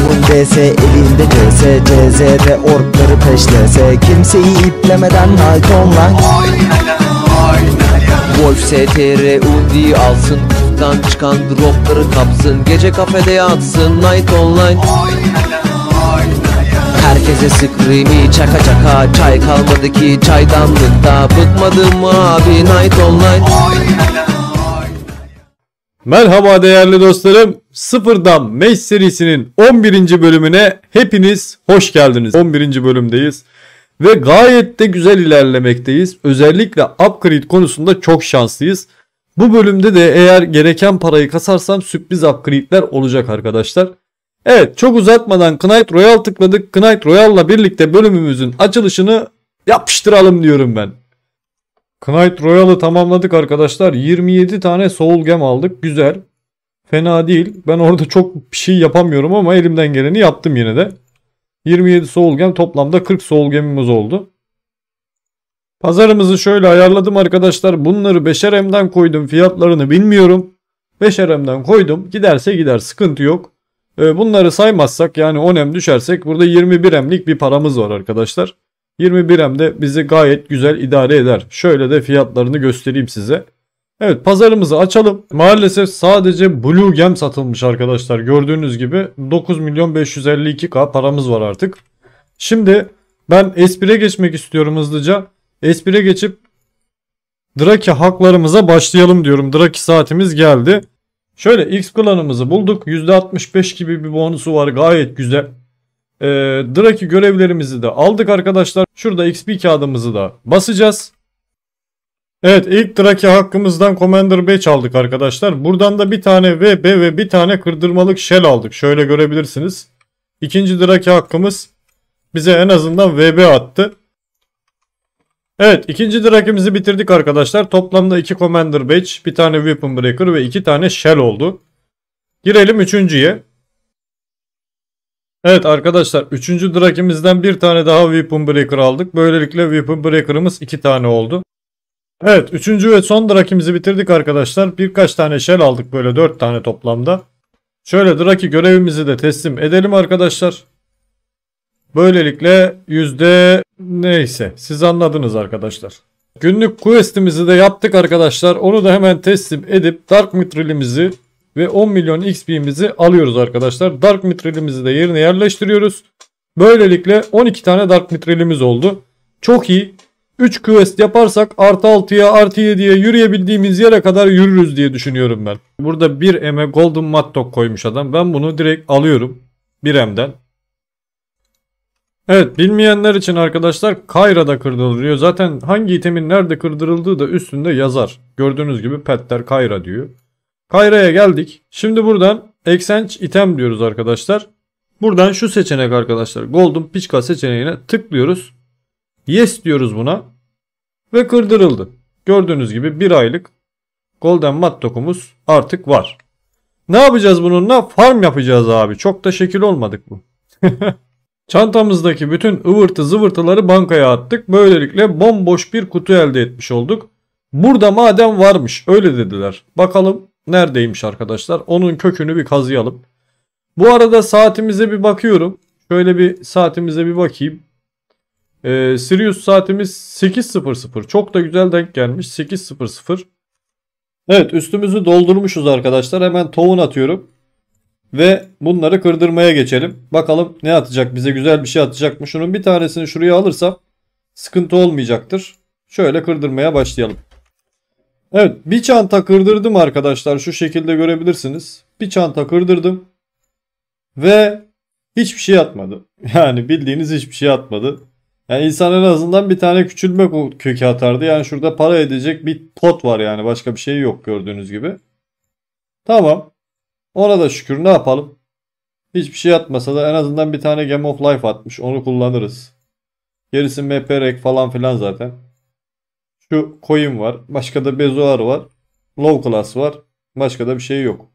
Yavrum DS elinde CS CZ'de orkları peşlese Kimseyi iplemeden Night Online Oyna Wolf STR UD alsın Kutudan çıkan dropları kapsın Gece kafede yatsın Night Online Oyna Herkese sıkrimi çaka çaka Çay kalmadı ki çaydanlıkta Bıkmadım abi Night Online Oyna Merhaba değerli dostlarım. Sıfırdan Mesh serisinin 11. bölümüne hepiniz hoş geldiniz. 11. bölümdeyiz ve gayet de güzel ilerlemekteyiz. Özellikle upgrade konusunda çok şanslıyız. Bu bölümde de eğer gereken parayı kasarsam sürpriz upgrade'ler olacak arkadaşlar. Evet çok uzatmadan Knight Royal tıkladık. Knight Royal'la birlikte bölümümüzün açılışını yapıştıralım diyorum ben. Knight Royal'ı tamamladık arkadaşlar. 27 tane Soul Gem aldık. Güzel. Fena değil. Ben orada çok bir şey yapamıyorum ama elimden geleni yaptım yine de. 27 Soul Gem toplamda 40 Soul Gem'imiz oldu. Pazarımızı şöyle ayarladım arkadaşlar. Bunları 5'er M'den koydum. Fiyatlarını bilmiyorum. 5'er M'den koydum. Giderse gider. Sıkıntı yok. Ee, bunları saymazsak yani 10 M düşersek burada 21 M'lik bir paramız var arkadaşlar. 21M de bizi gayet güzel idare eder. Şöyle de fiyatlarını göstereyim size. Evet pazarımızı açalım. Maalesef sadece Blue Gem satılmış arkadaşlar. Gördüğünüz gibi 9 milyon 552k paramız var artık. Şimdi ben espire geçmek istiyorum hızlıca. Espire geçip Draki haklarımıza başlayalım diyorum. Draki saatimiz geldi. Şöyle X klanımızı bulduk. %65 gibi bir bonusu var. Gayet güzel. E, Draki görevlerimizi de aldık arkadaşlar. Şurada XP kağıdımızı da basacağız. Evet ilk Draki hakkımızdan Commander Batch aldık arkadaşlar. Buradan da bir tane VB ve bir tane kırdırmalık Shell aldık. Şöyle görebilirsiniz. İkinci Draki hakkımız bize en azından VB attı. Evet ikinci Draki'mizi bitirdik arkadaşlar. Toplamda iki Commander Batch, bir tane Weapon Breaker ve iki tane Shell oldu. Girelim üçüncüye. Evet arkadaşlar 3. drakimizden bir tane daha Weapon Breaker aldık. Böylelikle Weapon Breaker'ımız 2 tane oldu. Evet 3. ve son drakimizi bitirdik arkadaşlar. Birkaç tane shell aldık böyle 4 tane toplamda. Şöyle draki görevimizi de teslim edelim arkadaşlar. Böylelikle yüzde neyse siz anladınız arkadaşlar. Günlük quest'imizi de yaptık arkadaşlar. Onu da hemen teslim edip Dark Mitril'imizi ve 10 milyon XP'mizi alıyoruz arkadaşlar. Dark Mitral'imizi de yerine yerleştiriyoruz. Böylelikle 12 tane Dark Mitral'imiz oldu. Çok iyi. 3 quest yaparsak artı 6'ya artı 7'ye yürüyebildiğimiz yere kadar yürürüz diye düşünüyorum ben. Burada 1 M'e Golden Mattok koymuş adam. Ben bunu direkt alıyorum. 1 M'den. Evet bilmeyenler için arkadaşlar Kayra'da kırdırılıyor. Zaten hangi itemin nerede kırdırıldığı da üstünde yazar. Gördüğünüz gibi petler Kayra diyor. Kayra'ya geldik. Şimdi buradan Exchange Item diyoruz arkadaşlar. Buradan şu seçenek arkadaşlar. Golden Piçka seçeneğine tıklıyoruz. Yes diyoruz buna. Ve kırdırıldı. Gördüğünüz gibi bir aylık Golden Mat dokumuz artık var. Ne yapacağız bununla? Farm yapacağız abi. Çok da şekil olmadık bu. Çantamızdaki bütün ıvırtı zıvırtıları bankaya attık. Böylelikle bomboş bir kutu elde etmiş olduk. Burada maden varmış öyle dediler. Bakalım neredeymiş arkadaşlar? Onun kökünü bir kazıyalım. Bu arada saatimize bir bakıyorum. Şöyle bir saatimize bir bakayım. Ee, Sirius saatimiz 8.00. Çok da güzel denk gelmiş. 8.00. Evet üstümüzü doldurmuşuz arkadaşlar. Hemen tohum atıyorum. Ve bunları kırdırmaya geçelim. Bakalım ne atacak bize güzel bir şey atacak mı? Şunun bir tanesini şuraya alırsam sıkıntı olmayacaktır. Şöyle kırdırmaya başlayalım. Evet bir çanta kırdırdım arkadaşlar şu şekilde görebilirsiniz. Bir çanta kırdırdım ve hiçbir şey atmadı. Yani bildiğiniz hiçbir şey atmadı. Yani insan en azından bir tane küçülme kökü atardı. Yani şurada para edecek bir pot var yani başka bir şey yok gördüğünüz gibi. Tamam ona da şükür ne yapalım. Hiçbir şey atmasa da en azından bir tane Game of Life atmış onu kullanırız. Gerisi MP falan filan zaten. Şu coin var. Başka da bezolar var. Low class var. Başka da bir şey yok.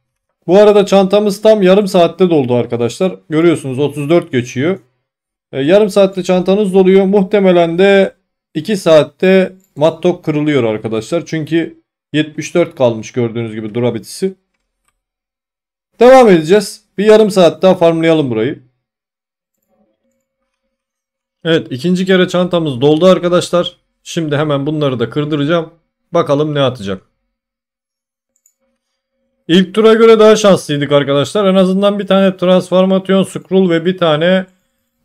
Bu arada çantamız tam yarım saatte doldu arkadaşlar. Görüyorsunuz 34 geçiyor. E, yarım saatte çantanız doluyor. Muhtemelen de 2 saatte mattok kırılıyor arkadaşlar. Çünkü 74 kalmış gördüğünüz gibi durabitisi. Devam edeceğiz. Bir yarım saat daha farmlayalım burayı. Evet ikinci kere çantamız doldu arkadaşlar. Şimdi hemen bunları da kırdıracağım. Bakalım ne atacak. İlk tura göre daha şanslıydık arkadaşlar. En azından bir tane Transformation Scroll ve bir tane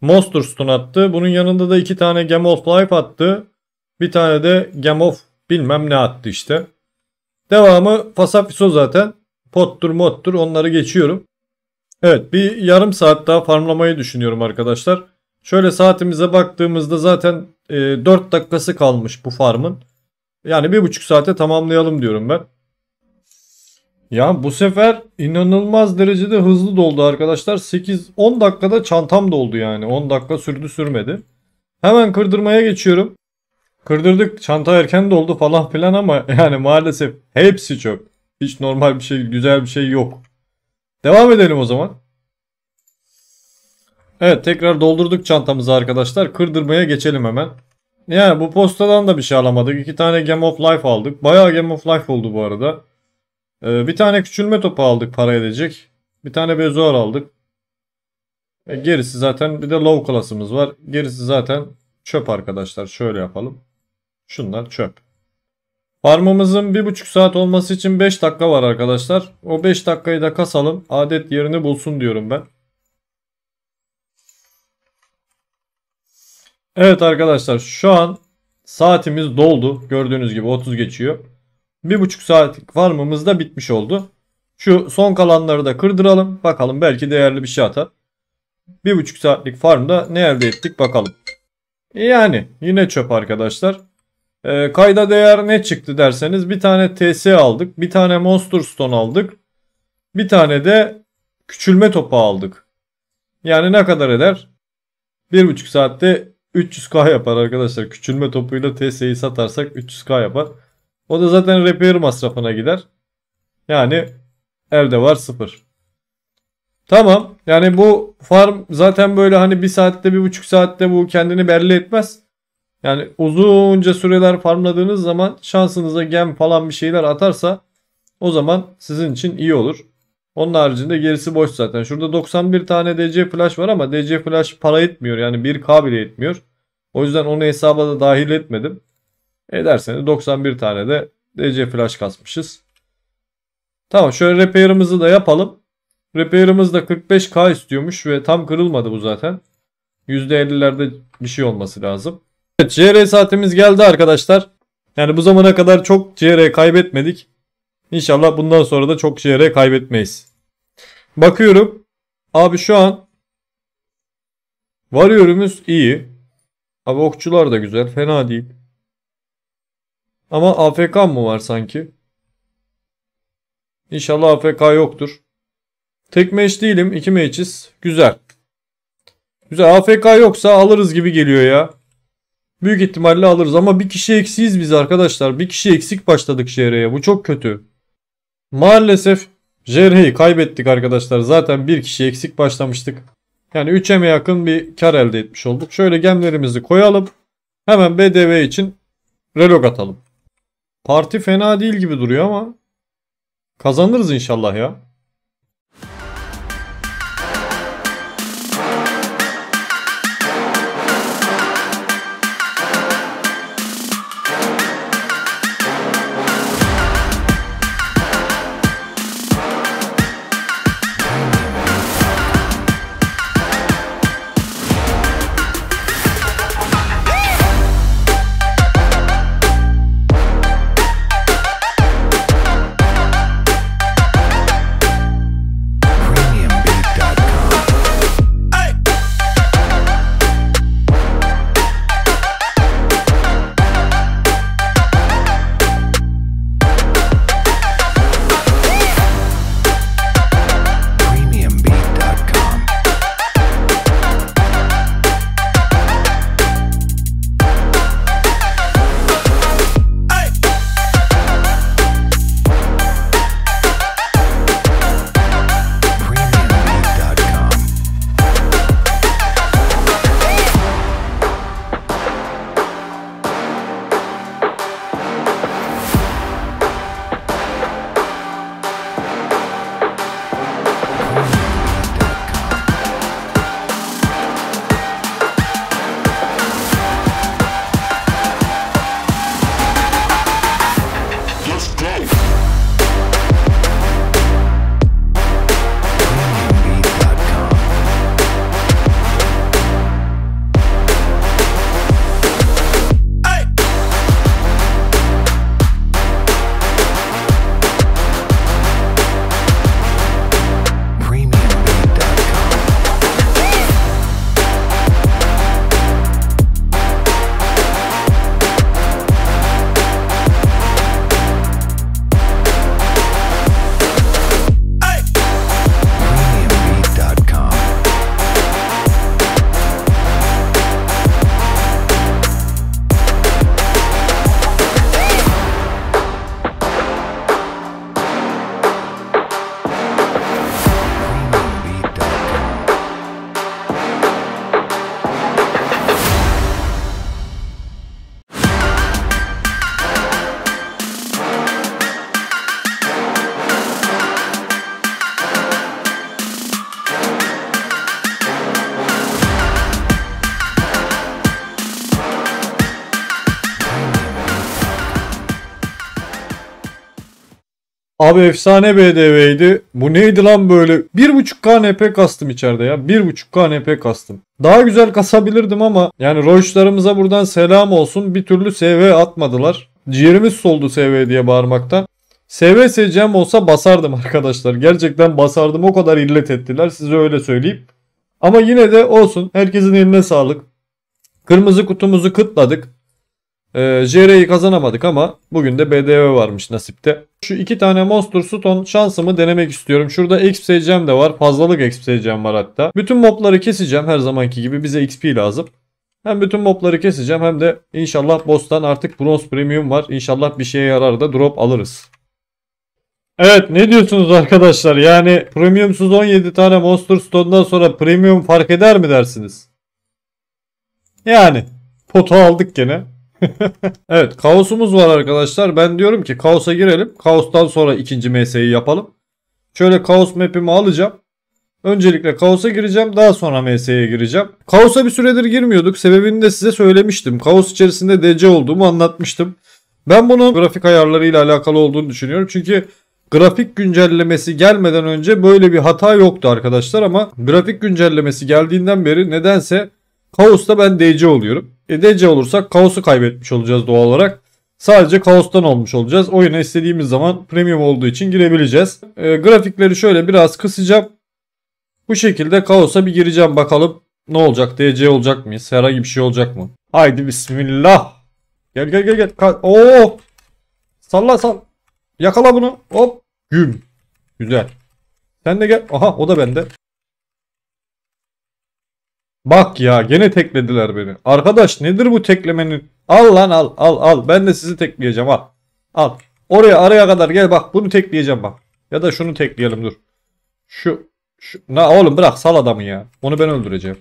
Monster Stone attı. Bunun yanında da iki tane Game of Life attı. Bir tane de Game of bilmem ne attı işte. Devamı Fasafiso zaten. Pottur mottur onları geçiyorum. Evet bir yarım saat daha farmlamayı düşünüyorum arkadaşlar. Şöyle saatimize baktığımızda zaten e, ee, 4 dakikası kalmış bu farmın. Yani bir buçuk saate tamamlayalım diyorum ben. Ya bu sefer inanılmaz derecede hızlı doldu arkadaşlar. 8-10 dakikada çantam doldu yani. 10 dakika sürdü sürmedi. Hemen kırdırmaya geçiyorum. Kırdırdık çanta erken doldu falan filan ama yani maalesef hepsi çöp. Hiç normal bir şey güzel bir şey yok. Devam edelim o zaman. Evet tekrar doldurduk çantamızı arkadaşlar. Kırdırmaya geçelim hemen. Yani bu postadan da bir şey alamadık. İki tane Game of Life aldık. Bayağı Game of Life oldu bu arada. Ee, bir tane küçülme topu aldık para edecek. Bir tane Bezoar aldık. E, gerisi zaten bir de low class'ımız var. Gerisi zaten çöp arkadaşlar. Şöyle yapalım. Şunlar çöp. Farmımızın 1,5 saat olması için 5 dakika var arkadaşlar. O 5 dakikayı da kasalım. Adet yerini bulsun diyorum ben. Evet arkadaşlar şu an saatimiz doldu. Gördüğünüz gibi 30 geçiyor. Bir buçuk saatlik farmımız da bitmiş oldu. Şu son kalanları da kırdıralım. Bakalım belki değerli bir şey atar. Bir buçuk saatlik farmda ne elde ettik bakalım. Yani yine çöp arkadaşlar. E, kayda değer ne çıktı derseniz bir tane TS aldık. Bir tane Monster Stone aldık. Bir tane de küçülme topu aldık. Yani ne kadar eder? Bir buçuk saatte 300k yapar arkadaşlar. Küçülme topuyla TS'yi satarsak 300k yapar. O da zaten repair masrafına gider. Yani elde var 0. Tamam. Yani bu farm zaten böyle hani bir saatte bir buçuk saatte bu kendini belli etmez. Yani uzunca süreler farmladığınız zaman şansınıza gem falan bir şeyler atarsa o zaman sizin için iyi olur. Onun haricinde gerisi boş zaten. Şurada 91 tane DC flash var ama DC flash para etmiyor. Yani 1K bile etmiyor. O yüzden onu hesaba da dahil etmedim. Ederseniz 91 tane de DC flash kasmışız. Tamam şöyle repair'ımızı da yapalım. Repair'ımız da 45K istiyormuş ve tam kırılmadı bu zaten. %50'lerde bir şey olması lazım. Evet CR saatimiz geldi arkadaşlar. Yani bu zamana kadar çok CR kaybetmedik. İnşallah bundan sonra da çok şehre kaybetmeyiz. Bakıyorum. Abi şu an varıyorumuz iyi. Abi okçular da güzel. Fena değil. Ama AFK mı var sanki? İnşallah AFK yoktur. Tek meç değilim. iki meçiz. Güzel. Güzel. AFK yoksa alırız gibi geliyor ya. Büyük ihtimalle alırız ama bir kişi eksiyiz biz arkadaşlar. Bir kişi eksik başladık şehreye. Bu çok kötü. Maalesef Jerhe'yi kaybettik arkadaşlar. Zaten bir kişi eksik başlamıştık. Yani 3M'e yakın bir kar elde etmiş olduk. Şöyle gemlerimizi koyalım. Hemen BDV için relog atalım. Parti fena değil gibi duruyor ama kazanırız inşallah ya. Abi efsane BDV'ydi. Bu neydi lan böyle? 1.5K NP kastım içeride ya. 1.5K NP kastım. Daha güzel kasabilirdim ama yani Roach'larımıza buradan selam olsun. Bir türlü SV atmadılar. Ciğerimiz soldu SV diye bağırmaktan. SV seçeceğim olsa basardım arkadaşlar. Gerçekten basardım. O kadar illet ettiler. Size öyle söyleyip. Ama yine de olsun. Herkesin eline sağlık. Kırmızı kutumuzu kıtladık. E, ee, JR'yi kazanamadık ama bugün de BDV varmış nasipte. Şu iki tane Monster Stone şansımı denemek istiyorum. Şurada XPC'm de var. Fazlalık XPC'm var hatta. Bütün mobları keseceğim her zamanki gibi. Bize XP lazım. Hem bütün mobları keseceğim hem de inşallah boss'tan artık Bronze premium var. İnşallah bir şeye yarar da drop alırız. Evet ne diyorsunuz arkadaşlar? Yani premiumsuz 17 tane Monster Stone'dan sonra premium fark eder mi dersiniz? Yani potu aldık gene. evet kaosumuz var arkadaşlar. Ben diyorum ki kaosa girelim. Kaostan sonra ikinci MS'yi yapalım. Şöyle kaos map'imi alacağım. Öncelikle kaosa gireceğim daha sonra MS'ye gireceğim. Kaosa bir süredir girmiyorduk sebebini de size söylemiştim. Kaos içerisinde DC olduğumu anlatmıştım. Ben bunun grafik ayarlarıyla alakalı olduğunu düşünüyorum. Çünkü grafik güncellemesi gelmeden önce böyle bir hata yoktu arkadaşlar ama grafik güncellemesi geldiğinden beri nedense Kaos'ta ben DC oluyorum. E DC olursak kaosu kaybetmiş olacağız doğal olarak. Sadece kaostan olmuş olacağız. Oyuna istediğimiz zaman premium olduğu için girebileceğiz. E, grafikleri şöyle biraz kısacağım. Bu şekilde kaosa bir gireceğim bakalım ne olacak? DC olacak mıyız? Herhangi bir şey olacak mı? Haydi bismillah. Gel gel gel gel. Oo! Salla sal. Yakala bunu. Hop. Güm. Güzel. Sen de gel. Aha o da bende. Bak ya gene teklediler beni. Arkadaş nedir bu teklemenin? Al lan al al al. Ben de sizi tekleyeceğim al. Al. Oraya araya kadar gel bak bunu tekleyeceğim bak. Ya da şunu tekleyelim dur. Şu, şu. Na oğlum bırak sal adamı ya. Onu ben öldüreceğim.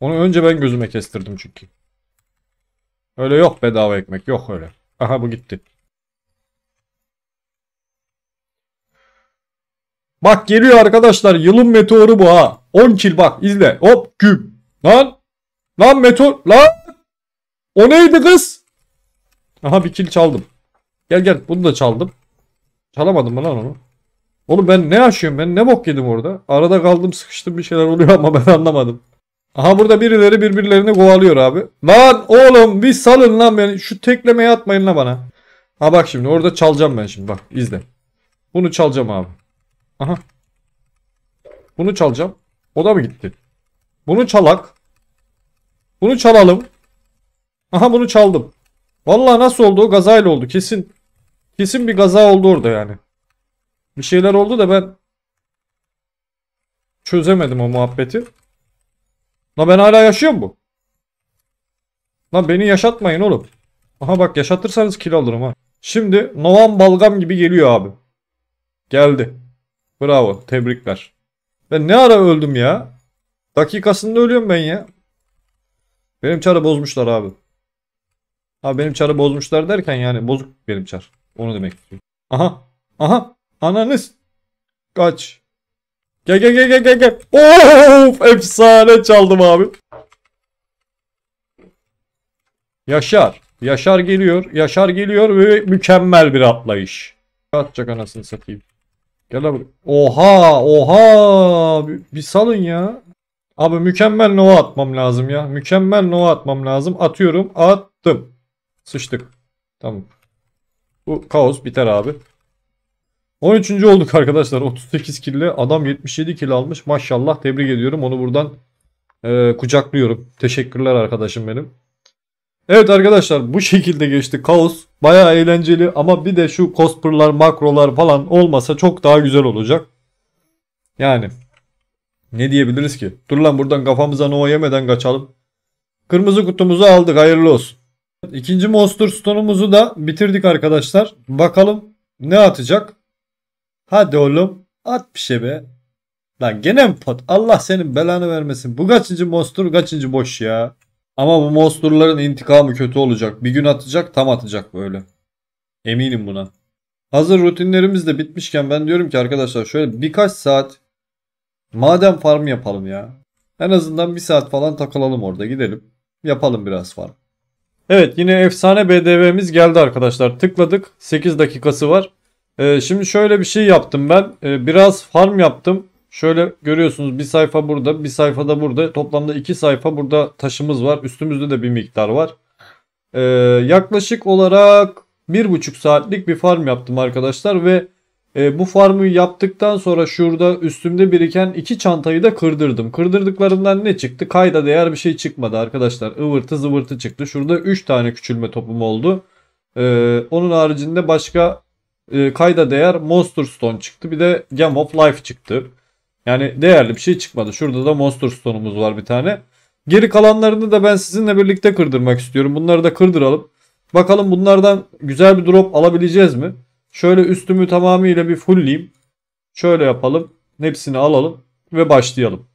Onu önce ben gözüme kestirdim çünkü. Öyle yok bedava ekmek yok öyle. Aha bu gitti. Bak geliyor arkadaşlar yılın meteoru bu ha. 10 kil bak izle. Hop güm. Lan. Lan meteor. Lan. O neydi kız? Aha bir kil çaldım. Gel gel bunu da çaldım. Çalamadım mı lan onu? Oğlum ben ne yaşıyorum ben ne bok yedim orada. Arada kaldım sıkıştım bir şeyler oluyor ama ben anlamadım. Aha burada birileri birbirlerini kovalıyor abi. Lan oğlum bir salın lan beni. Şu teklemeye atmayın lan bana. Ha bak şimdi orada çalacağım ben şimdi bak izle. Bunu çalacağım abi. Aha. Bunu çalacağım. O da mı gitti? Bunu çalak. Bunu çalalım. Aha bunu çaldım. Vallahi nasıl oldu? O gazayla oldu. Kesin kesin bir gaza oldu orada yani. Bir şeyler oldu da ben çözemedim o muhabbeti. Lan ben hala yaşıyorum bu. Lan beni yaşatmayın oğlum. Aha bak yaşatırsanız kil alırım ha. Şimdi Novan balgam gibi geliyor abi. Geldi. Bravo. Tebrikler. Ben ne ara öldüm ya? Dakikasında ölüyorum ben ya. Benim çarı bozmuşlar abi. Abi benim çarı bozmuşlar derken yani bozuk benim çar. Onu demek istiyorum. Aha. Aha. Ananız. Kaç. Gel gel gel gel gel gel. Of efsane çaldım abi. Yaşar. Yaşar geliyor. Yaşar geliyor ve mükemmel bir atlayış. Atacak anasını satayım. Gel abi. Oha oha bir, bir salın ya. Abi mükemmel nova atmam lazım ya. Mükemmel nova atmam lazım. Atıyorum. Attım. Sıçtık. Tamam. Bu kaos biter abi. 13. olduk arkadaşlar. 38 kille adam 77 kil almış. Maşallah tebrik ediyorum. Onu buradan e, kucaklıyorum. Teşekkürler arkadaşım benim. Evet arkadaşlar bu şekilde geçti kaos. Baya eğlenceli ama bir de şu cosplay'lar makrolar falan olmasa çok daha güzel olacak. Yani ne diyebiliriz ki? Dur lan buradan kafamıza no yemeden kaçalım. Kırmızı kutumuzu aldık hayırlı olsun. İkinci Monster Stone'umuzu da bitirdik arkadaşlar. Bakalım ne atacak? Hadi oğlum at bir şey be. Lan gene pot? Allah senin belanı vermesin. Bu kaçıncı monster kaçıncı boş ya. Ama bu monsterların intikamı kötü olacak. Bir gün atacak tam atacak böyle. Eminim buna. Hazır rutinlerimiz de bitmişken ben diyorum ki arkadaşlar şöyle birkaç saat madem farm yapalım ya. En azından bir saat falan takılalım orada gidelim. Yapalım biraz farm. Evet yine efsane BDV'miz geldi arkadaşlar. Tıkladık 8 dakikası var. Ee, şimdi şöyle bir şey yaptım ben. Ee, biraz farm yaptım. Şöyle görüyorsunuz bir sayfa burada bir sayfa da burada toplamda iki sayfa burada taşımız var üstümüzde de bir miktar var. Ee, yaklaşık olarak bir buçuk saatlik bir farm yaptım arkadaşlar ve e, bu farmı yaptıktan sonra şurada üstümde biriken iki çantayı da kırdırdım. Kırdırdıklarından ne çıktı? Kayda değer bir şey çıkmadı arkadaşlar. Ivırtı zıvırtı çıktı. Şurada üç tane küçülme topum oldu. E, onun haricinde başka e, kayda değer Monster Stone çıktı. Bir de Game of Life çıktı. Yani değerli bir şey çıkmadı. Şurada da Monster Stone'umuz var bir tane. Geri kalanlarını da ben sizinle birlikte kırdırmak istiyorum. Bunları da kırdıralım. Bakalım bunlardan güzel bir drop alabileceğiz mi? Şöyle üstümü tamamıyla bir fullleyeyim. Şöyle yapalım. Hepsini alalım ve başlayalım.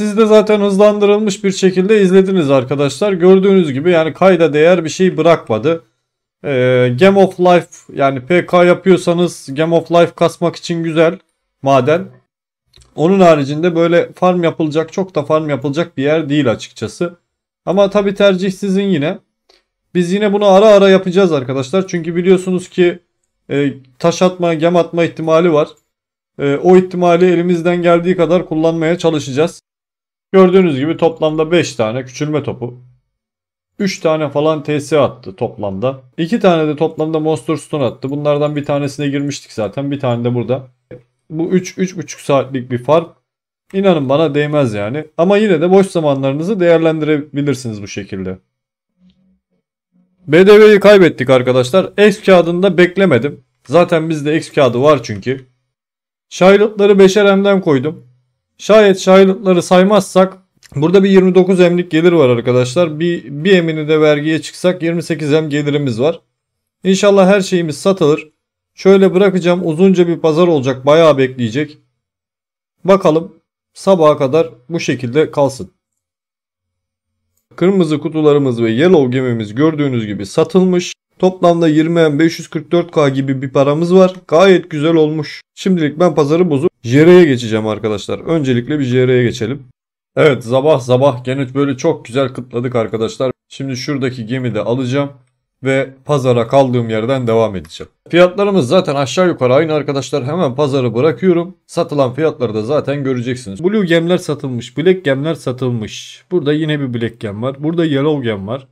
Siz de zaten hızlandırılmış bir şekilde izlediniz arkadaşlar. Gördüğünüz gibi yani kayda değer bir şey bırakmadı. Ee, Game of Life yani PK yapıyorsanız Game of Life kasmak için güzel maden. Onun haricinde böyle farm yapılacak çok da farm yapılacak bir yer değil açıkçası. Ama tabi tercih sizin yine. Biz yine bunu ara ara yapacağız arkadaşlar. Çünkü biliyorsunuz ki e, taş atma, gem atma ihtimali var. E, o ihtimali elimizden geldiği kadar kullanmaya çalışacağız. Gördüğünüz gibi toplamda 5 tane küçülme topu. 3 tane falan TS attı toplamda. 2 tane de toplamda Monster Stone attı. Bunlardan bir tanesine girmiştik zaten. Bir tane de burada. Bu 3-3,5 saatlik bir fark. İnanın bana değmez yani. Ama yine de boş zamanlarınızı değerlendirebilirsiniz bu şekilde. BDV'yi kaybettik arkadaşlar. X kağıdını da beklemedim. Zaten bizde X kağıdı var çünkü. Charlotte'ları 5'er M'den koydum. Şayet şahitleri saymazsak burada bir 29 emlik gelir var arkadaşlar. Bir, bir emini de vergiye çıksak 28 em gelirimiz var. İnşallah her şeyimiz satılır. Şöyle bırakacağım uzunca bir pazar olacak bayağı bekleyecek. Bakalım sabaha kadar bu şekilde kalsın. Kırmızı kutularımız ve yellow gemimiz gördüğünüz gibi satılmış. Toplamda 20M 544K gibi bir paramız var. Gayet güzel olmuş. Şimdilik ben pazarı bozup JR'ye geçeceğim arkadaşlar. Öncelikle bir JR'ye geçelim. Evet sabah sabah gene böyle çok güzel kıtladık arkadaşlar. Şimdi şuradaki gemi de alacağım ve pazara kaldığım yerden devam edeceğim. Fiyatlarımız zaten aşağı yukarı aynı arkadaşlar. Hemen pazarı bırakıyorum. Satılan fiyatları da zaten göreceksiniz. Blue gemler satılmış. Black gemler satılmış. Burada yine bir black gem var. Burada yellow gem var.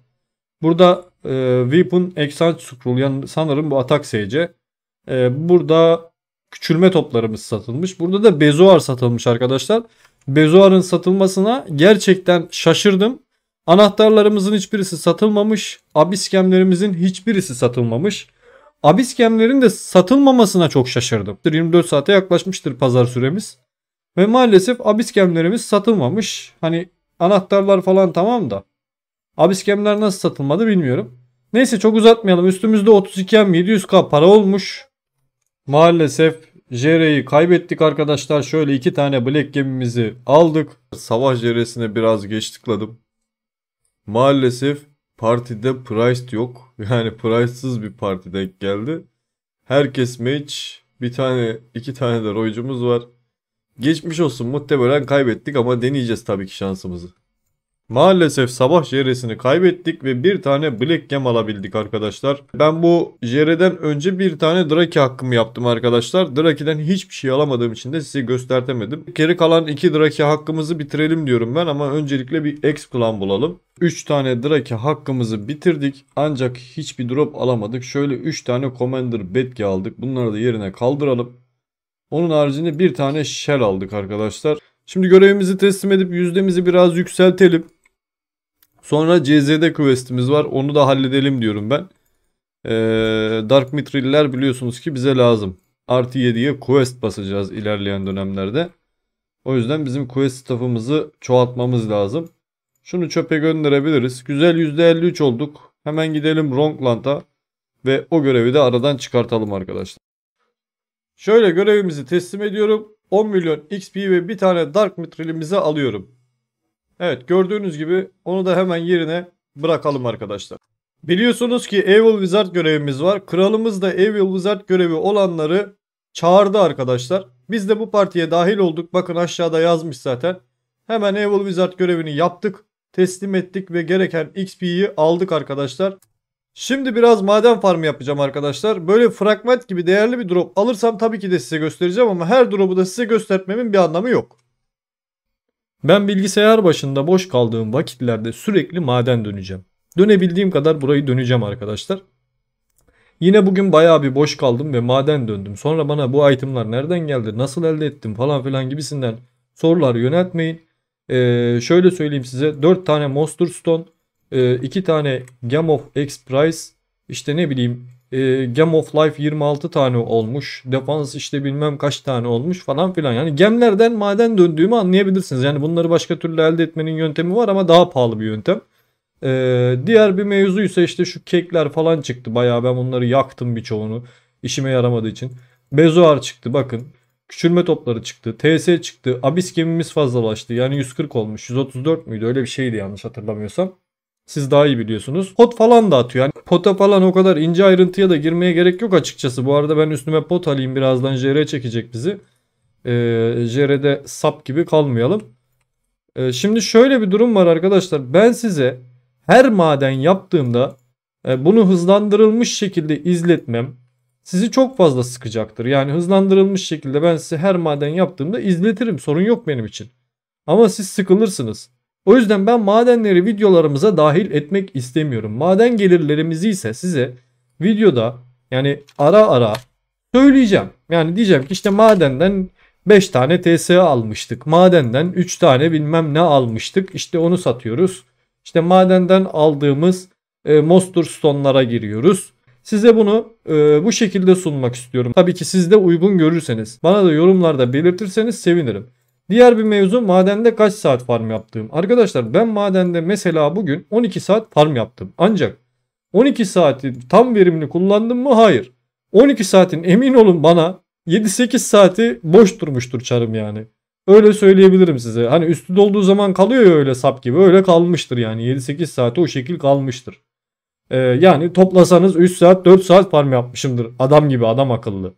Burada e, Weapon Exchange Scroll yani sanırım bu atak SC. E, burada küçülme toplarımız satılmış. Burada da Bezoar satılmış arkadaşlar. Bezoar'ın satılmasına gerçekten şaşırdım. Anahtarlarımızın hiçbirisi satılmamış. Abiskemlerimizin hiçbirisi satılmamış. Abiskemlerin de satılmamasına çok şaşırdım. 24 saate yaklaşmıştır pazar süremiz. Ve maalesef abiskemlerimiz satılmamış. Hani anahtarlar falan tamam da. Abiskemler nasıl satılmadı bilmiyorum. Neyse çok uzatmayalım. Üstümüzde 32M 700K para olmuş. Maalesef Jere'yi kaybettik arkadaşlar. Şöyle iki tane Black gemimizi aldık. Savaş Jere'sine biraz geç tıkladım. Maalesef partide Price yok. Yani Price'sız bir parti denk geldi. Herkes match Bir tane iki tane de Roy'cumuz var. Geçmiş olsun muhtemelen kaybettik ama deneyeceğiz tabii ki şansımızı. Maalesef sabah jeresini kaybettik ve bir tane Black Gem alabildik arkadaşlar. Ben bu jereden önce bir tane Draki hakkımı yaptım arkadaşlar. Draki'den hiçbir şey alamadığım için de size göstertemedim. Geri kalan iki Draki hakkımızı bitirelim diyorum ben ama öncelikle bir X plan bulalım. 3 tane Drake hakkımızı bitirdik ancak hiçbir drop alamadık. Şöyle 3 tane Commander Betki aldık. Bunları da yerine kaldıralım. Onun haricinde bir tane Shell aldık arkadaşlar. Şimdi görevimizi teslim edip yüzdemizi biraz yükseltelim. Sonra CZ'de questimiz var. Onu da halledelim diyorum ben. Ee, Dark Mitril'ler biliyorsunuz ki bize lazım. Artı 7'ye quest basacağız ilerleyen dönemlerde. O yüzden bizim quest staffımızı çoğaltmamız lazım. Şunu çöpe gönderebiliriz. Güzel %53 olduk. Hemen gidelim Ronkland'a ve o görevi de aradan çıkartalım arkadaşlar. Şöyle görevimizi teslim ediyorum. 10 milyon XP ve bir tane Dark Mitril'imizi alıyorum. Evet gördüğünüz gibi onu da hemen yerine bırakalım arkadaşlar. Biliyorsunuz ki Evil Wizard görevimiz var. Kralımız da Evil Wizard görevi olanları çağırdı arkadaşlar. Biz de bu partiye dahil olduk. Bakın aşağıda yazmış zaten. Hemen Evil Wizard görevini yaptık. Teslim ettik ve gereken XP'yi aldık arkadaşlar. Şimdi biraz maden farmı yapacağım arkadaşlar. Böyle fragment gibi değerli bir drop alırsam tabii ki de size göstereceğim ama her drop'u da size göstermemin bir anlamı yok. Ben bilgisayar başında boş kaldığım vakitlerde sürekli maden döneceğim. Dönebildiğim kadar burayı döneceğim arkadaşlar. Yine bugün bayağı bir boş kaldım ve maden döndüm. Sonra bana bu itemlar nereden geldi, nasıl elde ettim falan filan gibisinden sorular yöneltmeyin. Ee, şöyle söyleyeyim size 4 tane Monster Stone, 2 e, tane Game of X Prize, işte ne bileyim e, Game of Life 26 tane olmuş. Defans işte bilmem kaç tane olmuş falan filan. Yani gemlerden maden döndüğümü anlayabilirsiniz. Yani bunları başka türlü elde etmenin yöntemi var ama daha pahalı bir yöntem. Ee, diğer bir mevzuysa işte şu kekler falan çıktı. Bayağı ben bunları yaktım birçoğunu. işime yaramadığı için. Bezoar çıktı bakın. Küçülme topları çıktı. TS çıktı. Abis gemimiz fazlalaştı. Yani 140 olmuş. 134 müydü? Öyle bir şeydi yanlış hatırlamıyorsam. Siz daha iyi biliyorsunuz. Pot falan da atıyor. Yani pota falan o kadar ince ayrıntıya da girmeye gerek yok açıkçası. Bu arada ben üstüme pot alayım birazdan JR çekecek bizi. Ee, JR'de sap gibi kalmayalım. Ee, şimdi şöyle bir durum var arkadaşlar. Ben size her maden yaptığımda e, bunu hızlandırılmış şekilde izletmem sizi çok fazla sıkacaktır. Yani hızlandırılmış şekilde ben size her maden yaptığımda izletirim. Sorun yok benim için. Ama siz sıkılırsınız. O yüzden ben madenleri videolarımıza dahil etmek istemiyorum. Maden gelirlerimizi ise size videoda yani ara ara söyleyeceğim. Yani diyeceğim ki işte madenden 5 tane TSE almıştık. Madenden 3 tane bilmem ne almıştık. İşte onu satıyoruz. İşte madenden aldığımız e, Monster Stone'lara giriyoruz. Size bunu e, bu şekilde sunmak istiyorum. Tabii ki siz de uygun görürseniz bana da yorumlarda belirtirseniz sevinirim. Diğer bir mevzu madende kaç saat farm yaptığım. Arkadaşlar ben madende mesela bugün 12 saat farm yaptım. Ancak 12 saati tam verimli kullandım mı? Hayır. 12 saatin emin olun bana 7-8 saati boş durmuştur çarım yani. Öyle söyleyebilirim size. Hani üstü dolduğu zaman kalıyor ya öyle sap gibi. Öyle kalmıştır yani. 7-8 saati o şekil kalmıştır. Ee, yani toplasanız 3 saat 4 saat farm yapmışımdır. Adam gibi adam akıllı.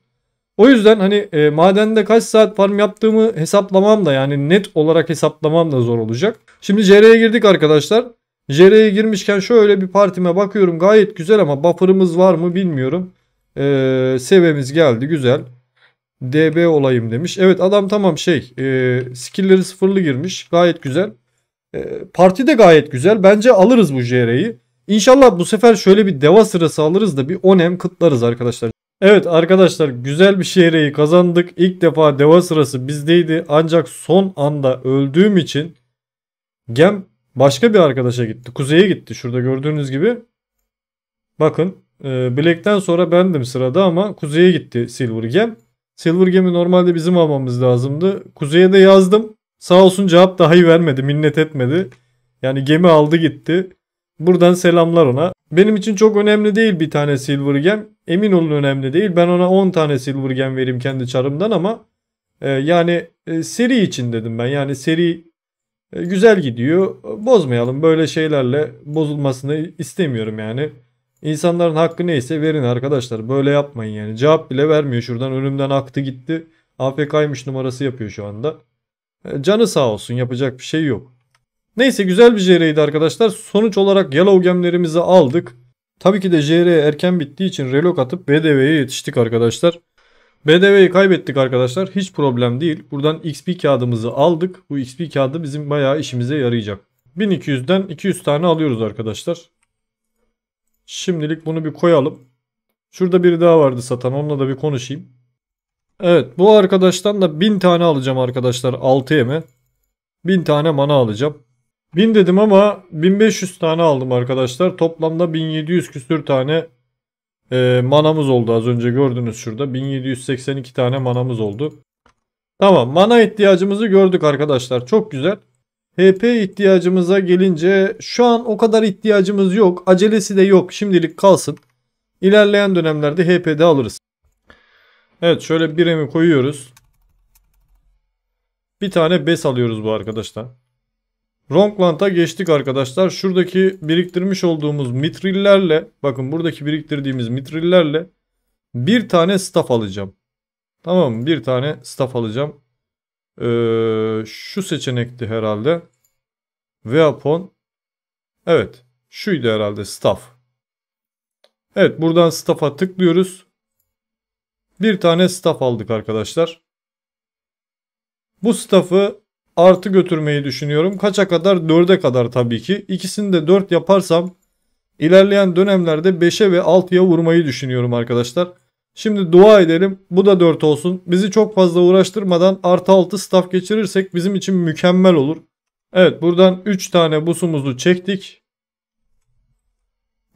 O yüzden hani e, madende kaç saat farm yaptığımı hesaplamam da yani net olarak hesaplamam da zor olacak. Şimdi JR'ye girdik arkadaşlar. JR'ye girmişken şöyle bir partime bakıyorum. Gayet güzel ama buffer'ımız var mı bilmiyorum. Ee, seviyemiz geldi güzel. DB olayım demiş. Evet adam tamam şey e, skillleri sıfırlı girmiş. Gayet güzel. E, parti de gayet güzel. Bence alırız bu JR'yi. İnşallah bu sefer şöyle bir deva sırası alırız da bir 10M kıtlarız arkadaşlar. Evet arkadaşlar güzel bir şehreyi kazandık. İlk defa deva sırası bizdeydi. Ancak son anda öldüğüm için gem başka bir arkadaşa gitti. Kuzeye gitti. Şurada gördüğünüz gibi. Bakın e, Black'ten sonra bendim sırada ama kuzeye gitti Silver Gem. Silver Gem'i normalde bizim almamız lazımdı. Kuzeye de yazdım. Sağ olsun cevap daha iyi vermedi. Minnet etmedi. Yani gemi aldı gitti. Buradan selamlar ona. Benim için çok önemli değil bir tane silver gem. Emin olun önemli değil. Ben ona 10 tane silver gem vereyim kendi çarımdan ama e, yani e, seri için dedim ben. Yani seri e, güzel gidiyor. Bozmayalım. Böyle şeylerle bozulmasını istemiyorum yani. İnsanların hakkı neyse verin arkadaşlar. Böyle yapmayın yani. Cevap bile vermiyor. Şuradan önümden aktı gitti. AFK'ymış numarası yapıyor şu anda. E, canı sağ olsun yapacak bir şey yok. Neyse güzel bir JR'ydi arkadaşlar. Sonuç olarak yellow gemlerimizi aldık. Tabii ki de JR erken bittiği için relok atıp BDV'ye yetiştik arkadaşlar. BDV'yi kaybettik arkadaşlar. Hiç problem değil. Buradan XP kağıdımızı aldık. Bu XP kağıdı bizim bayağı işimize yarayacak. 1200'den 200 tane alıyoruz arkadaşlar. Şimdilik bunu bir koyalım. Şurada biri daha vardı satan. Onunla da bir konuşayım. Evet bu arkadaştan da 1000 tane alacağım arkadaşlar 6M'e. 1000 tane mana alacağım. 1000 dedim ama 1500 tane aldım arkadaşlar. Toplamda 1700 küsür tane e, manamız oldu az önce gördünüz şurada. 1782 tane manamız oldu. Tamam mana ihtiyacımızı gördük arkadaşlar. Çok güzel. HP ihtiyacımıza gelince şu an o kadar ihtiyacımız yok. Acelesi de yok. Şimdilik kalsın. İlerleyen dönemlerde HP'de alırız. Evet şöyle bir koyuyoruz. Bir tane bes alıyoruz bu arkadaşlar. Ronkland'a geçtik arkadaşlar. Şuradaki biriktirmiş olduğumuz mitrillerle bakın buradaki biriktirdiğimiz mitrillerle bir tane staff alacağım. Tamam Bir tane staff alacağım. Ee, şu seçenekti herhalde. Weapon. Evet. Şuydu herhalde staff. Evet buradan staff'a tıklıyoruz. Bir tane staff aldık arkadaşlar. Bu staff'ı artı götürmeyi düşünüyorum. Kaça kadar? 4'e kadar tabii ki. İkisini de 4 yaparsam ilerleyen dönemlerde 5'e ve 6'ya vurmayı düşünüyorum arkadaşlar. Şimdi dua edelim. Bu da 4 olsun. Bizi çok fazla uğraştırmadan artı 6 staff geçirirsek bizim için mükemmel olur. Evet buradan 3 tane busumuzu çektik.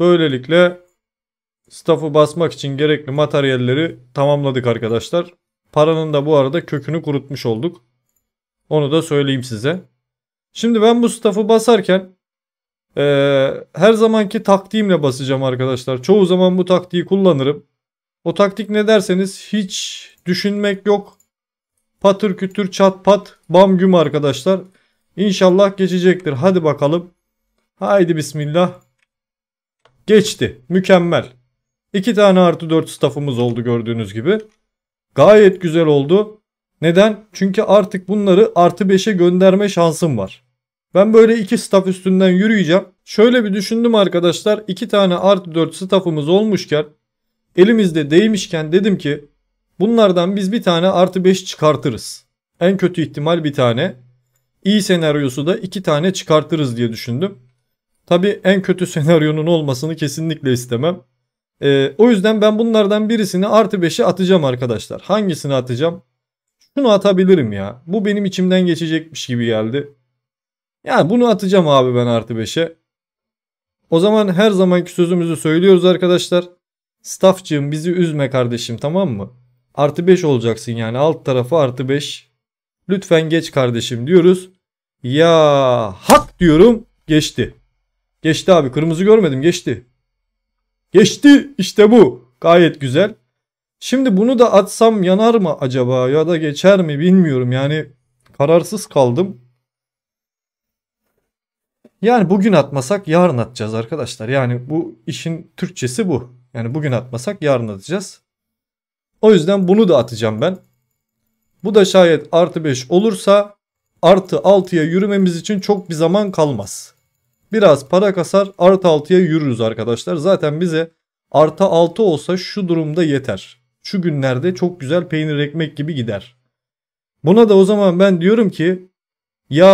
Böylelikle staff'ı basmak için gerekli materyalleri tamamladık arkadaşlar. Paranın da bu arada kökünü kurutmuş olduk. Onu da söyleyeyim size. Şimdi ben bu staff'ı basarken e, her zamanki taktiğimle basacağım arkadaşlar. Çoğu zaman bu taktiği kullanırım. O taktik ne derseniz hiç düşünmek yok. Patır kütür çat pat bam güm arkadaşlar. İnşallah geçecektir. Hadi bakalım. Haydi bismillah. Geçti. Mükemmel. İki tane artı dört staffımız oldu gördüğünüz gibi. Gayet güzel oldu. Neden? Çünkü artık bunları artı 5'e gönderme şansım var. Ben böyle iki staff üstünden yürüyeceğim. Şöyle bir düşündüm arkadaşlar. iki tane artı 4 staffımız olmuşken elimizde değmişken dedim ki bunlardan biz bir tane artı 5 çıkartırız. En kötü ihtimal bir tane. İyi senaryosu da iki tane çıkartırız diye düşündüm. Tabi en kötü senaryonun olmasını kesinlikle istemem. Ee, o yüzden ben bunlardan birisini artı 5'e atacağım arkadaşlar. Hangisini atacağım? şunu atabilirim ya. Bu benim içimden geçecekmiş gibi geldi. Ya bunu atacağım abi ben artı 5'e. O zaman her zamanki sözümüzü söylüyoruz arkadaşlar. Staffcığım bizi üzme kardeşim tamam mı? Artı 5 olacaksın yani alt tarafı artı 5. Lütfen geç kardeşim diyoruz. Ya hak diyorum geçti. Geçti abi kırmızı görmedim geçti. Geçti işte bu. Gayet güzel. Şimdi bunu da atsam yanar mı acaba ya da geçer mi bilmiyorum. Yani kararsız kaldım. Yani bugün atmasak yarın atacağız arkadaşlar. Yani bu işin Türkçesi bu. Yani bugün atmasak yarın atacağız. O yüzden bunu da atacağım ben. Bu da şayet artı 5 olursa artı 6'ya yürümemiz için çok bir zaman kalmaz. Biraz para kasar artı 6'ya yürürüz arkadaşlar. Zaten bize artı 6 olsa şu durumda yeter şu günlerde çok güzel peynir ekmek gibi gider. Buna da o zaman ben diyorum ki ya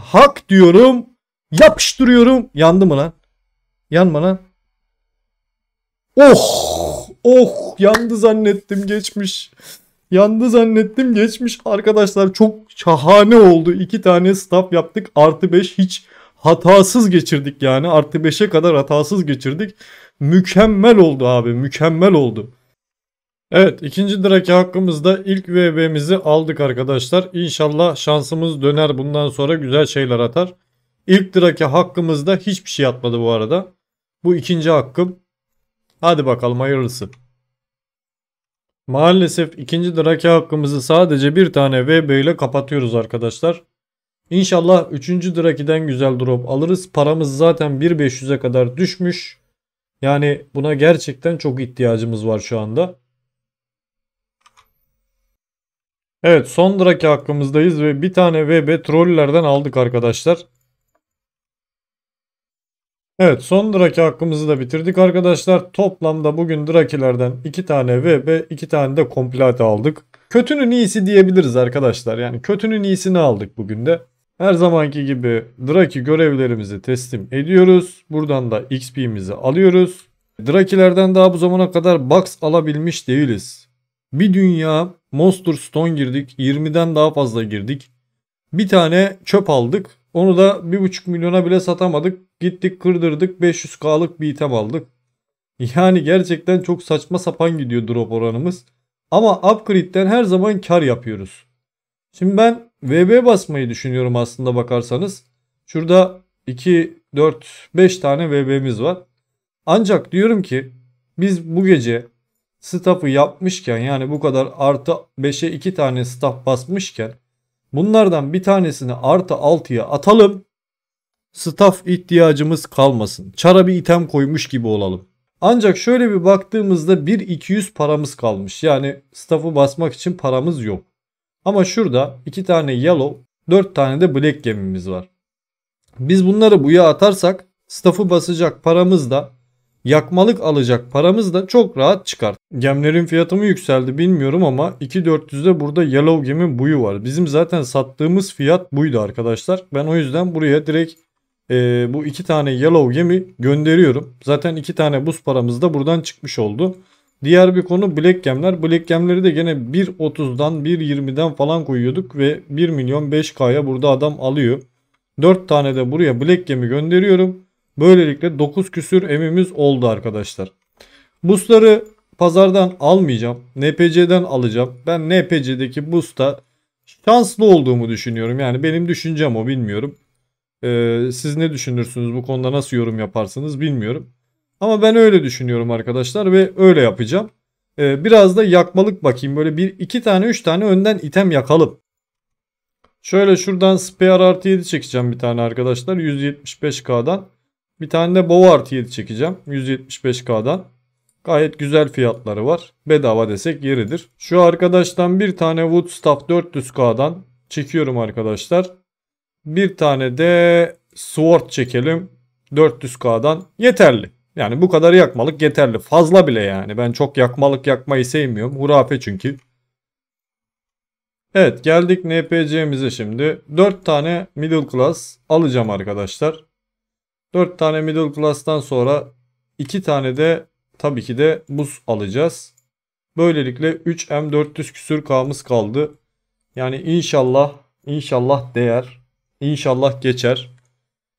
hak diyorum yapıştırıyorum yandı mı lan? Yanma lan. Oh oh yandı zannettim geçmiş. Yandı zannettim geçmiş arkadaşlar çok şahane oldu. iki tane staff yaptık artı 5 hiç hatasız geçirdik yani artı 5'e kadar hatasız geçirdik. Mükemmel oldu abi mükemmel oldu. Evet ikinci direkt hakkımızda ilk VB'mizi aldık arkadaşlar. İnşallah şansımız döner bundan sonra güzel şeyler atar. İlk direkt hakkımızda hiçbir şey atmadı bu arada. Bu ikinci hakkım. Hadi bakalım hayırlısı. Maalesef ikinci drake hakkımızı sadece bir tane VB ile kapatıyoruz arkadaşlar. İnşallah üçüncü Draki'den güzel drop alırız. Paramız zaten 1.500'e kadar düşmüş. Yani buna gerçekten çok ihtiyacımız var şu anda. Evet son drake hakkımızdayız ve bir tane VB trollerden aldık arkadaşlar. Evet son drake hakkımızı da bitirdik arkadaşlar. Toplamda bugün drake'lerden 2 tane VB 2 tane de komplate aldık. Kötünün iyisi diyebiliriz arkadaşlar. Yani kötünün iyisini aldık bugün de. Her zamanki gibi Draki görevlerimizi teslim ediyoruz. Buradan da XP'mizi alıyoruz. Drakilerden daha bu zamana kadar box alabilmiş değiliz. Bir dünya Monster Stone girdik. 20'den daha fazla girdik. Bir tane çöp aldık. Onu da 1.5 milyona bile satamadık. Gittik kırdırdık 500k'lık bir item aldık. Yani gerçekten çok saçma sapan gidiyor drop oranımız. Ama upgrade'den her zaman kar yapıyoruz. Şimdi ben VB basmayı düşünüyorum aslında bakarsanız. Şurada 2, 4, 5 tane VB'miz var. Ancak diyorum ki biz bu gece staff'ı yapmışken yani bu kadar artı 5'e 2 tane staff basmışken bunlardan bir tanesini artı 6'ya atalım. Staff ihtiyacımız kalmasın. Çara bir item koymuş gibi olalım. Ancak şöyle bir baktığımızda 1-200 paramız kalmış. Yani staff'ı basmak için paramız yok. Ama şurada 2 tane yellow 4 tane de black gemimiz var. Biz bunları buya atarsak staff'ı basacak paramız da yakmalık alacak paramız da çok rahat çıkar. Gemlerin fiyatı mı yükseldi bilmiyorum ama 2400'de burada Yellow Gem'in buyu var. Bizim zaten sattığımız fiyat buydu arkadaşlar. Ben o yüzden buraya direkt e, bu iki tane Yellow Gem'i gönderiyorum. Zaten iki tane buz paramız da buradan çıkmış oldu. Diğer bir konu Black Gem'ler. Black Gem'leri de gene 1.30'dan 1.20'den falan koyuyorduk ve 1 milyon 5K'ya burada adam alıyor. 4 tane de buraya Black Gem'i gönderiyorum. Böylelikle 9 küsür emimiz oldu arkadaşlar. Busları pazardan almayacağım. NPC'den alacağım. Ben NPC'deki busta şanslı olduğumu düşünüyorum. Yani benim düşüncem o bilmiyorum. Ee, siz ne düşünürsünüz bu konuda nasıl yorum yaparsınız bilmiyorum. Ama ben öyle düşünüyorum arkadaşlar ve öyle yapacağım. Ee, biraz da yakmalık bakayım. Böyle bir iki tane üç tane önden item yakalım. Şöyle şuradan spare artı 7 çekeceğim bir tane arkadaşlar. 175k'dan. Bir tane de Bowart 7 çekeceğim. 175K'dan. Gayet güzel fiyatları var. Bedava desek yeridir. Şu arkadaştan bir tane Woodstaff 400K'dan çekiyorum arkadaşlar. Bir tane de Sword çekelim. 400K'dan yeterli. Yani bu kadar yakmalık yeterli. Fazla bile yani. Ben çok yakmalık yakmayı sevmiyorum. Hurafe çünkü. Evet geldik NPC'mize şimdi. 4 tane middle class alacağım arkadaşlar. 4 tane middle class'tan sonra 2 tane de tabii ki de buz alacağız. Böylelikle 3M400 küsür K'mız kaldı. Yani inşallah inşallah değer. İnşallah geçer.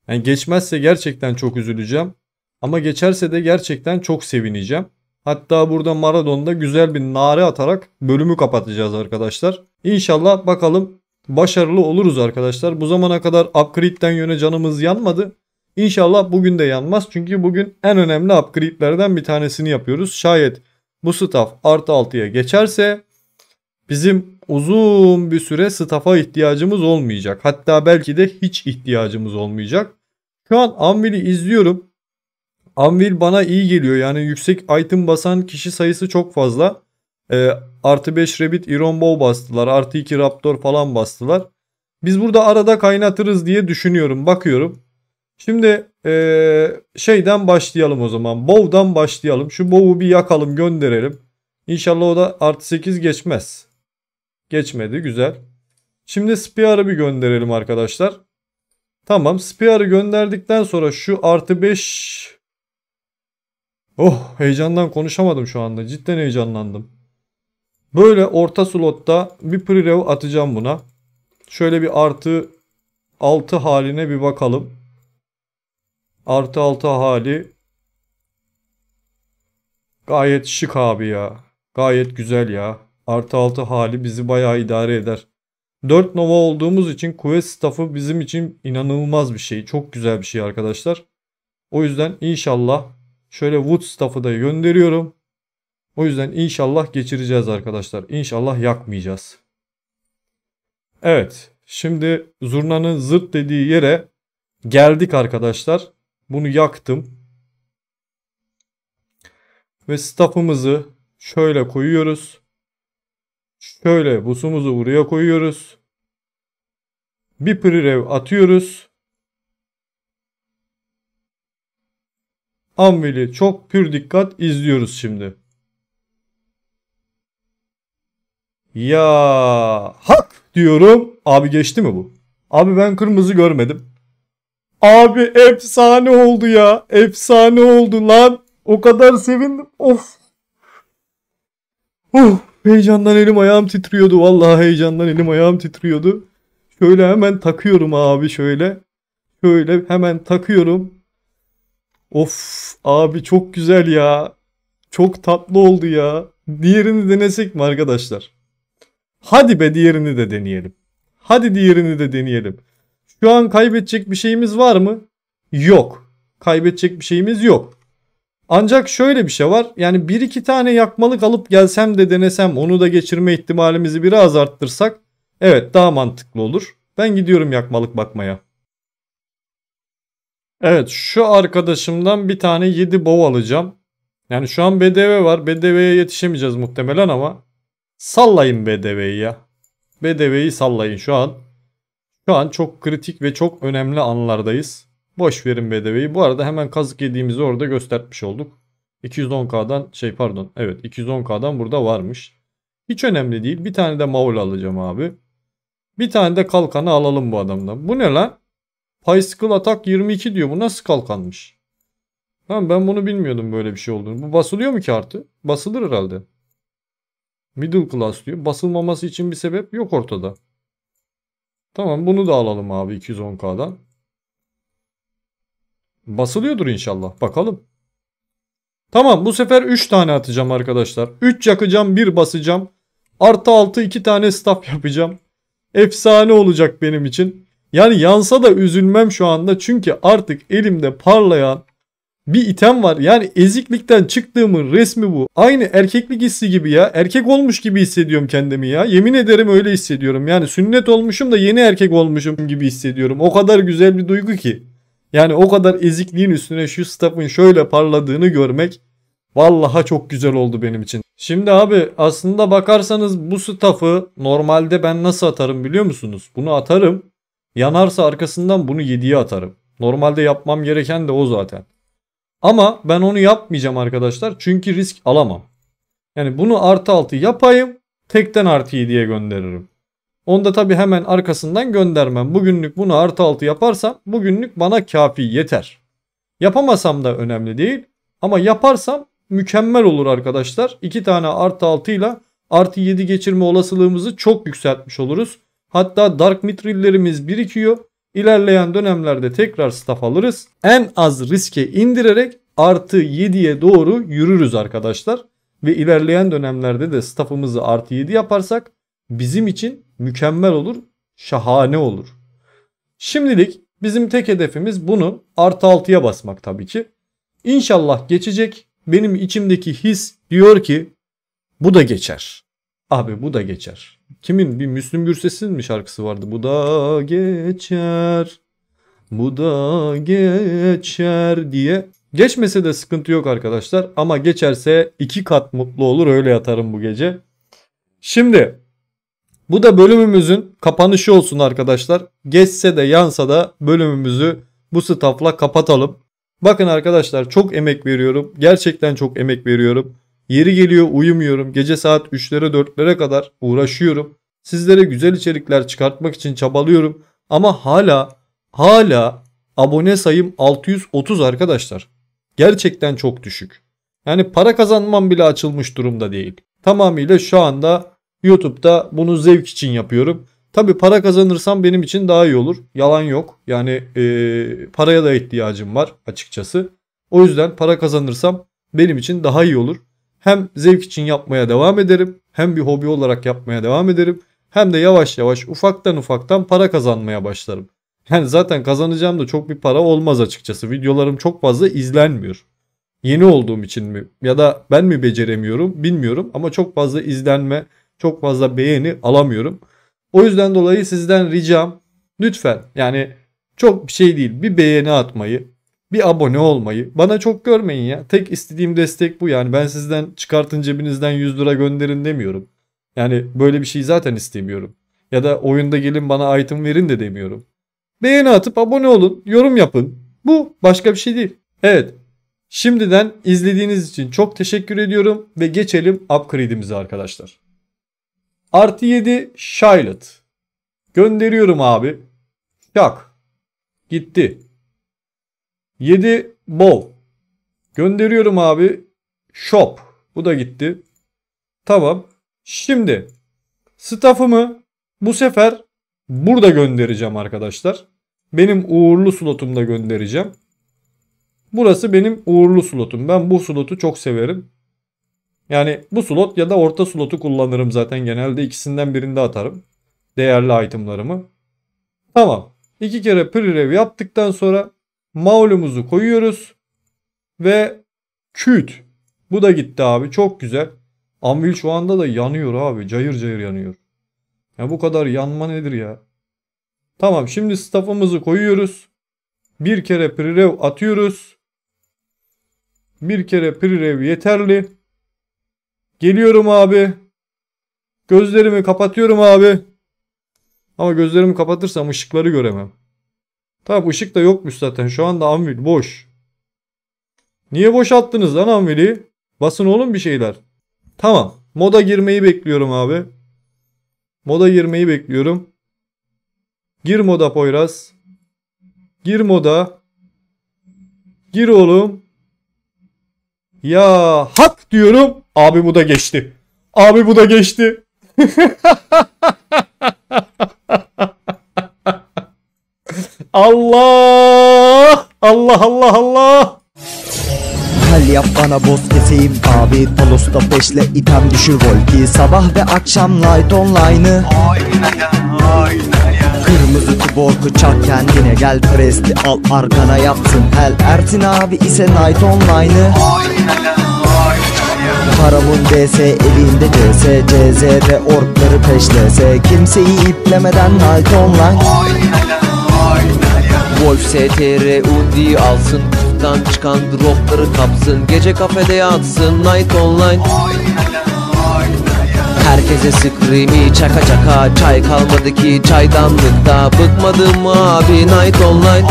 Yani geçmezse gerçekten çok üzüleceğim. Ama geçerse de gerçekten çok sevineceğim. Hatta burada Maradon'da güzel bir nare atarak bölümü kapatacağız arkadaşlar. İnşallah bakalım başarılı oluruz arkadaşlar. Bu zamana kadar upgrade'den yöne canımız yanmadı. İnşallah bugün de yanmaz. Çünkü bugün en önemli upgrade'lerden bir tanesini yapıyoruz. Şayet bu staff artı 6'ya geçerse bizim uzun bir süre staff'a ihtiyacımız olmayacak. Hatta belki de hiç ihtiyacımız olmayacak. Şu an Anvil'i izliyorum. Anvil bana iyi geliyor. Yani yüksek item basan kişi sayısı çok fazla. E, artı 5 Rabbit Iron Bow bastılar. Artı 2 Raptor falan bastılar. Biz burada arada kaynatırız diye düşünüyorum. Bakıyorum. Şimdi e, şeyden başlayalım o zaman. Bow'dan başlayalım. Şu Bow'u bir yakalım gönderelim. İnşallah o da artı 8 geçmez. Geçmedi güzel. Şimdi Spear'ı bir gönderelim arkadaşlar. Tamam Spear'ı gönderdikten sonra şu artı 5 Oh heyecandan konuşamadım şu anda. Cidden heyecanlandım. Böyle orta slotta bir prerev atacağım buna. Şöyle bir artı 6 haline bir bakalım. Artı altı hali gayet şık abi ya. Gayet güzel ya. Artı altı hali bizi bayağı idare eder. 4 Nova olduğumuz için kuvvet staffı bizim için inanılmaz bir şey. Çok güzel bir şey arkadaşlar. O yüzden inşallah şöyle Wood staffı da gönderiyorum. O yüzden inşallah geçireceğiz arkadaşlar. İnşallah yakmayacağız. Evet. Şimdi zurnanın zırt dediği yere geldik arkadaşlar. Bunu yaktım. Ve staffımızı şöyle koyuyoruz. Şöyle busumuzu buraya koyuyoruz. Bir prerev atıyoruz. Anvil'i çok pür dikkat izliyoruz şimdi. Ya hak diyorum. Abi geçti mi bu? Abi ben kırmızı görmedim. Abi efsane oldu ya. Efsane oldu lan. O kadar sevindim. Of. Of. Heyecandan elim ayağım titriyordu. Vallahi heyecandan elim ayağım titriyordu. Şöyle hemen takıyorum abi şöyle. Şöyle hemen takıyorum. Of abi çok güzel ya. Çok tatlı oldu ya. Diğerini denesek mi arkadaşlar? Hadi be diğerini de deneyelim. Hadi diğerini de deneyelim. Şu an kaybedecek bir şeyimiz var mı? Yok. Kaybedecek bir şeyimiz yok. Ancak şöyle bir şey var. Yani bir iki tane yakmalık alıp gelsem de denesem onu da geçirme ihtimalimizi biraz arttırsak evet daha mantıklı olur. Ben gidiyorum yakmalık bakmaya. Evet şu arkadaşımdan bir tane 7 bow alacağım. Yani şu an BDV var. BDV'ye yetişemeyeceğiz muhtemelen ama sallayın BDV'yi ya. BDV'yi sallayın şu an. Şu an çok kritik ve çok önemli anlardayız. Boş verin BDV'yi. Bu arada hemen kazık yediğimizi orada göstermiş olduk. 210K'dan şey pardon evet 210K'dan burada varmış. Hiç önemli değil. Bir tane de maul alacağım abi. Bir tane de kalkanı alalım bu adamdan. Bu ne lan? Bicycle Attack 22 diyor. Bu nasıl kalkanmış? Lan ben bunu bilmiyordum böyle bir şey olduğunu. Bu basılıyor mu ki artı? Basılır herhalde. Middle class diyor. Basılmaması için bir sebep yok ortada. Tamam bunu da alalım abi 210K'dan. Basılıyordur inşallah. Bakalım. Tamam bu sefer 3 tane atacağım arkadaşlar. 3 yakacağım 1 basacağım. Artı 6 2 tane staff yapacağım. Efsane olacak benim için. Yani yansa da üzülmem şu anda. Çünkü artık elimde parlayan bir item var. Yani eziklikten çıktığımın resmi bu. Aynı erkeklik hissi gibi ya. Erkek olmuş gibi hissediyorum kendimi ya. Yemin ederim öyle hissediyorum. Yani sünnet olmuşum da yeni erkek olmuşum gibi hissediyorum. O kadar güzel bir duygu ki. Yani o kadar ezikliğin üstüne şu staff'ın şöyle parladığını görmek Vallaha çok güzel oldu benim için. Şimdi abi aslında bakarsanız bu staff'ı normalde ben nasıl atarım biliyor musunuz? Bunu atarım. Yanarsa arkasından bunu 7'ye atarım. Normalde yapmam gereken de o zaten. Ama ben onu yapmayacağım arkadaşlar. Çünkü risk alamam. Yani bunu artı 6 yapayım. Tekten artı 7'ye gönderirim. Onu da tabii hemen arkasından göndermem. Bugünlük bunu artı 6 yaparsam bugünlük bana kafi yeter. Yapamasam da önemli değil. Ama yaparsam mükemmel olur arkadaşlar. 2 tane artı 6 ile artı 7 geçirme olasılığımızı çok yükseltmiş oluruz. Hatta Dark Mitrillerimiz birikiyor. İlerleyen dönemlerde tekrar stop alırız. En az riske indirerek artı 7'ye doğru yürürüz arkadaşlar. Ve ilerleyen dönemlerde de staffımızı artı 7 yaparsak bizim için mükemmel olur, şahane olur. Şimdilik bizim tek hedefimiz bunu artı 6'ya basmak tabii ki. İnşallah geçecek. Benim içimdeki his diyor ki bu da geçer. Abi bu da geçer. Kimin? Bir Müslüm Gürses'in mi şarkısı vardı? Bu da geçer. Bu da geçer diye. Geçmese de sıkıntı yok arkadaşlar. Ama geçerse iki kat mutlu olur. Öyle yatarım bu gece. Şimdi bu da bölümümüzün kapanışı olsun arkadaşlar. Geçse de yansa da bölümümüzü bu stafla kapatalım. Bakın arkadaşlar çok emek veriyorum. Gerçekten çok emek veriyorum. Yeri geliyor uyumuyorum. Gece saat 3'lere 4'lere kadar uğraşıyorum. Sizlere güzel içerikler çıkartmak için çabalıyorum. Ama hala hala abone sayım 630 arkadaşlar. Gerçekten çok düşük. Yani para kazanmam bile açılmış durumda değil. Tamamıyla şu anda YouTube'da bunu zevk için yapıyorum. Tabi para kazanırsam benim için daha iyi olur. Yalan yok. Yani e, paraya da ihtiyacım var açıkçası. O yüzden para kazanırsam benim için daha iyi olur hem zevk için yapmaya devam ederim, hem bir hobi olarak yapmaya devam ederim, hem de yavaş yavaş ufaktan ufaktan para kazanmaya başlarım. Yani zaten kazanacağım da çok bir para olmaz açıkçası. Videolarım çok fazla izlenmiyor. Yeni olduğum için mi ya da ben mi beceremiyorum bilmiyorum ama çok fazla izlenme, çok fazla beğeni alamıyorum. O yüzden dolayı sizden ricam lütfen yani çok bir şey değil bir beğeni atmayı, bir abone olmayı. Bana çok görmeyin ya. Tek istediğim destek bu yani. Ben sizden çıkartın cebinizden 100 lira gönderin demiyorum. Yani böyle bir şey zaten istemiyorum. Ya da oyunda gelin bana item verin de demiyorum. Beğeni atıp abone olun, yorum yapın. Bu başka bir şey değil. Evet. Şimdiden izlediğiniz için çok teşekkür ediyorum ve geçelim upgrade'imize arkadaşlar. Artı 7 Shilet. Gönderiyorum abi. Şak. Gitti. 7 bol. Gönderiyorum abi. Shop. Bu da gitti. Tamam. Şimdi staff'ımı bu sefer burada göndereceğim arkadaşlar. Benim uğurlu slotumda göndereceğim. Burası benim uğurlu slotum. Ben bu slotu çok severim. Yani bu slot ya da orta slotu kullanırım zaten genelde ikisinden birinde atarım. Değerli itemlarımı. Tamam. İki kere pre-rev yaptıktan sonra Maulumuzu koyuyoruz. Ve küt. Bu da gitti abi. Çok güzel. Anvil şu anda da yanıyor abi. Cayır cayır yanıyor. Ya bu kadar yanma nedir ya? Tamam şimdi staff'ımızı koyuyoruz. Bir kere prerev atıyoruz. Bir kere prerev yeterli. Geliyorum abi. Gözlerimi kapatıyorum abi. Ama gözlerimi kapatırsam ışıkları göremem. Tamam ışık da yokmuş zaten. Şu anda anvil boş. Niye boş attınız lan amvili? Basın oğlum bir şeyler. Tamam. Moda girmeyi bekliyorum abi. Moda girmeyi bekliyorum. Gir moda Poyraz. Gir moda. Gir oğlum. Ya hak diyorum. Abi bu da geçti. Abi bu da geçti. Allah! Allah Allah Allah! Hal yap bana boz keseyim abi Palosta peşle item düşür volki Sabah ve akşam light online'ı Oynaya oynaya Kırmızı tuborku çak kendine gel Presti al argana yapsın hel Ertin abi ise night online'ı Oynaya Paramın DS elinde CS CZ'de orkları peşlese Kimseyi iplemeden night online Oynaya oynaya Wolf STR Undi alsın Kutudan çıkan dropları kapsın Gece kafede yatsın Night online Herkese scream'i çaka çaka Çay kalmadı ki çaydanlıkta Bıkmadım abi night online